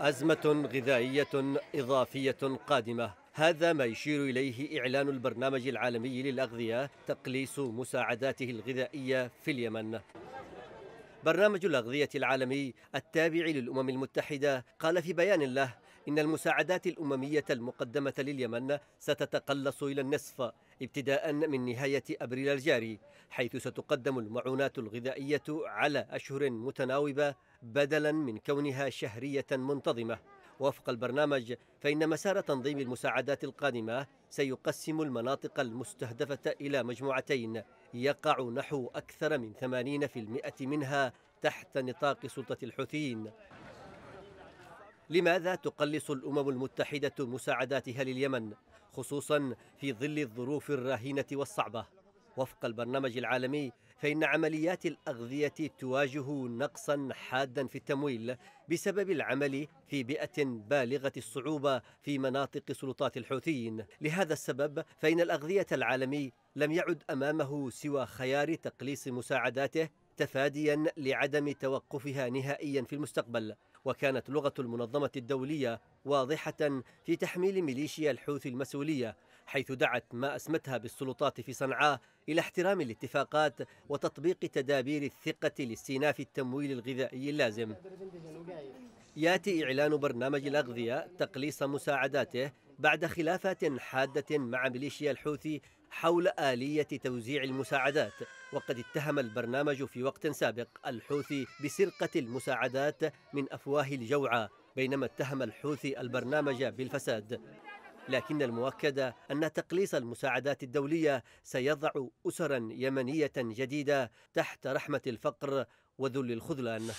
أزمة غذائية إضافية قادمة هذا ما يشير إليه إعلان البرنامج العالمي للأغذية تقليص مساعداته الغذائية في اليمن برنامج الأغذية العالمي التابع للأمم المتحدة قال في بيان له إن المساعدات الأممية المقدمة لليمن ستتقلص إلى النصف ابتداء من نهاية أبريل الجاري حيث ستقدم المعونات الغذائية على أشهر متناوبة بدلا من كونها شهرية منتظمة وفق البرنامج فإن مسار تنظيم المساعدات القادمة سيقسم المناطق المستهدفة إلى مجموعتين يقع نحو أكثر من 80% منها تحت نطاق سلطة الحوثيين لماذا تقلص الأمم المتحدة مساعداتها لليمن خصوصا في ظل الظروف الراهنة والصعبة وفق البرنامج العالمي فإن عمليات الأغذية تواجه نقصا حادا في التمويل بسبب العمل في بيئة بالغة الصعوبة في مناطق سلطات الحوثيين لهذا السبب فإن الأغذية العالمي لم يعد أمامه سوى خيار تقليص مساعداته تفاديا لعدم توقفها نهائيا في المستقبل وكانت لغة المنظمة الدولية واضحة في تحميل ميليشيا الحوثي المسؤولية حيث دعت ما أسمتها بالسلطات في صنعاء إلى احترام الاتفاقات وتطبيق تدابير الثقة لاستئناف التمويل الغذائي اللازم ياتي إعلان برنامج الأغذية تقليص مساعداته بعد خلافات حادة مع ميليشيا الحوثي حول آلية توزيع المساعدات وقد اتهم البرنامج في وقت سابق الحوثي بسرقة المساعدات من أفواه الجوعى بينما اتهم الحوثي البرنامج بالفساد لكن المؤكد أن تقليص المساعدات الدولية سيضع أسرا يمنية جديدة تحت رحمة الفقر وذل الخذلان